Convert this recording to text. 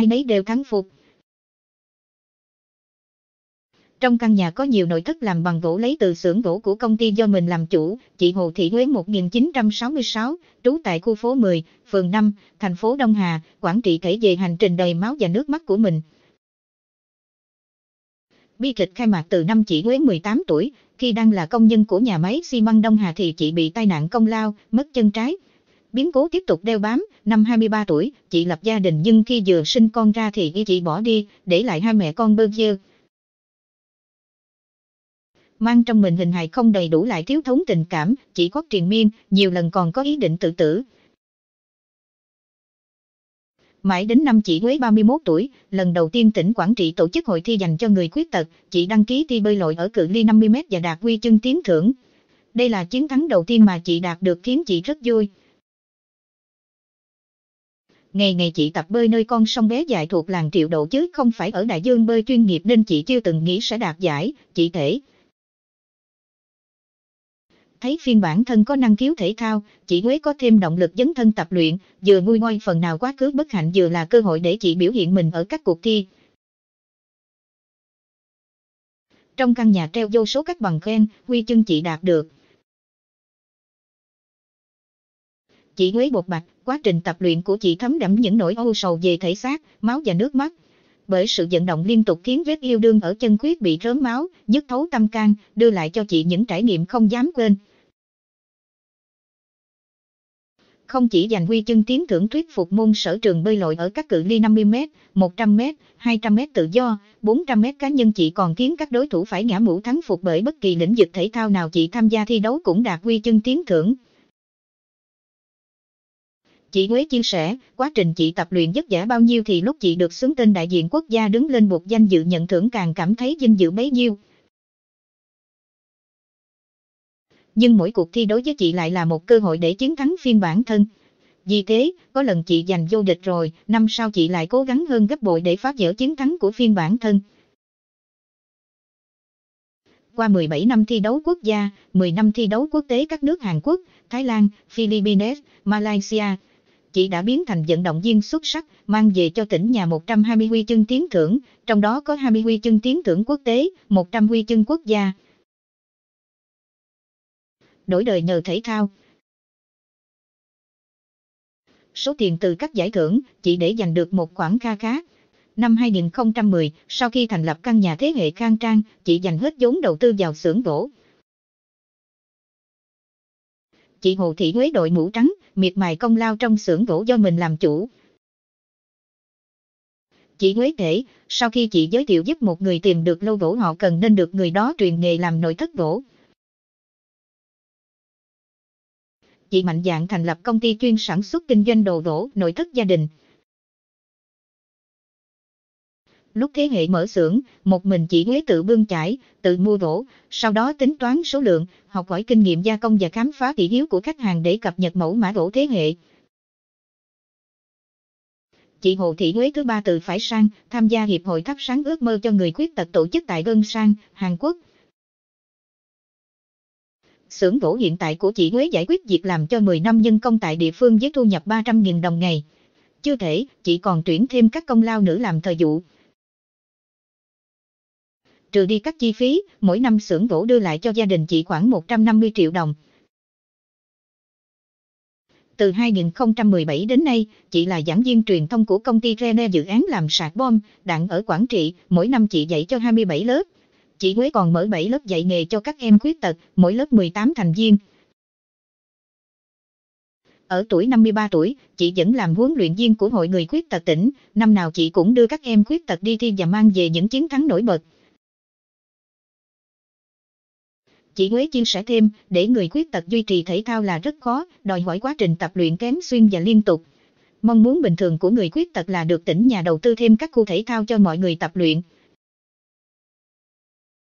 ai nấy đều thắng phục. Trong căn nhà có nhiều nội thất làm bằng gỗ lấy từ xưởng gỗ của công ty do mình làm chủ, chị Hồ Thị Huế 1966, trú tại khu phố 10, phường 5, thành phố Đông Hà, quản trị kể về hành trình đầy máu và nước mắt của mình. Bi kịch khai mạc từ năm chị Huế 18 tuổi, khi đang là công nhân của nhà máy xi măng Đông Hà thì chị bị tai nạn công lao, mất chân trái, biến cố tiếp tục đeo bám, năm 23 tuổi, chị lập gia đình nhưng khi vừa sinh con ra thì y chị bỏ đi, để lại hai mẹ con bơ dơ. Mang trong mình hình hài không đầy đủ lại thiếu thốn tình cảm, chị có triền miên, nhiều lần còn có ý định tự tử. Mãi đến năm chị Quế 31 tuổi, lần đầu tiên tỉnh Quảng Trị tổ chức hội thi dành cho người khuyết tật, chị đăng ký thi bơi lội ở cự ly 50m và đạt huy chương tiến thưởng. Đây là chiến thắng đầu tiên mà chị đạt được khiến chị rất vui ngày ngày chị tập bơi nơi con sông bé dài thuộc làng Triệu Độ chứ không phải ở Đại Dương bơi chuyên nghiệp nên chị chưa từng nghĩ sẽ đạt giải, chị thể. Thấy phiên bản thân có năng khiếu thể thao, chị Quế có thêm động lực dấn thân tập luyện, vừa nguôi ngoai phần nào quá khứ bất hạnh vừa là cơ hội để chị biểu hiện mình ở các cuộc thi. Trong căn nhà treo vô số các bằng khen, huy chương chị đạt được, Chị Huế bột bạch quá trình tập luyện của chị thấm đẫm những nỗi âu sầu về thể xác, máu và nước mắt. Bởi sự vận động liên tục khiến vết yêu đương ở chân khuyết bị rớm máu, nhức thấu tâm can, đưa lại cho chị những trải nghiệm không dám quên. Không chỉ giành huy chương tiến thưởng thuyết phục môn sở trường bơi lội ở các cự ly 50m, 100m, 200m tự do, 400m cá nhân chị còn khiến các đối thủ phải ngã mũ thắng phục bởi bất kỳ lĩnh vực thể thao nào chị tham gia thi đấu cũng đạt huy chương tiến thưởng. Chị Huế chia sẻ, quá trình chị tập luyện giấc giả bao nhiêu thì lúc chị được xướng tên đại diện quốc gia đứng lên buộc danh dự nhận thưởng càng cảm thấy vinh dự bấy nhiêu. Nhưng mỗi cuộc thi đấu với chị lại là một cơ hội để chiến thắng phiên bản thân. Vì thế, có lần chị giành vô địch rồi, năm sau chị lại cố gắng hơn gấp bội để phá vỡ chiến thắng của phiên bản thân. Qua 17 năm thi đấu quốc gia, 10 năm thi đấu quốc tế các nước Hàn Quốc, Thái Lan, Philippines, Malaysia, chị đã biến thành vận động viên xuất sắc, mang về cho tỉnh nhà 120 huy chương tiến thưởng, trong đó có 20 huy chương tiến thưởng quốc tế, 100 huy chương quốc gia. Đổi đời nhờ thể thao. Số tiền từ các giải thưởng, chị để giành được một khoản kha khá. Năm 2010, sau khi thành lập căn nhà thế hệ khang trang, chị dành hết vốn đầu tư vào xưởng gỗ. Chị Hồ Thị Huế đội mũ trắng, miệt mài công lao trong xưởng gỗ do mình làm chủ. Chị Huế kể, sau khi chị giới thiệu giúp một người tìm được lâu gỗ họ cần nên được người đó truyền nghề làm nội thất gỗ. Chị mạnh dạn thành lập công ty chuyên sản xuất kinh doanh đồ gỗ, nội thất gia đình lúc thế hệ mở xưởng, một mình chỉ Huế tự bươn chải, tự mua gỗ, sau đó tính toán số lượng, học hỏi kinh nghiệm gia công và khám phá thị hiếu của khách hàng để cập nhật mẫu mã gỗ thế hệ. Chị Hồ Thị Huế thứ ba từ phải sang, tham gia Hiệp hội thắp sáng ước mơ cho người khuyết tật tổ chức tại Gân Sang, Hàn Quốc. Xưởng gỗ hiện tại của chị Huế giải quyết việc làm cho 10 năm nhân công tại địa phương với thu nhập 300.000 đồng ngày. Chưa thể, chị còn tuyển thêm các công lao nữ làm thời vụ, trừ đi các chi phí, mỗi năm xưởng gỗ đưa lại cho gia đình chị khoảng 150 triệu đồng. Từ 2017 đến nay, chị là giảng viên truyền thông của công ty Rene dự án làm sạc bom, đạn ở Quảng Trị, mỗi năm chị dạy cho 27 lớp. Chị Quế còn mở 7 lớp dạy nghề cho các em khuyết tật, mỗi lớp 18 thành viên. Ở tuổi 53 tuổi, chị vẫn làm huấn luyện viên của Hội Người Khuyết Tật tỉnh, năm nào chị cũng đưa các em khuyết tật đi thi và mang về những chiến thắng nổi bật. Chị Huế chia sẻ thêm, để người khuyết tật duy trì thể thao là rất khó, đòi hỏi quá trình tập luyện kém xuyên và liên tục. Mong muốn bình thường của người khuyết tật là được tỉnh nhà đầu tư thêm các khu thể thao cho mọi người tập luyện.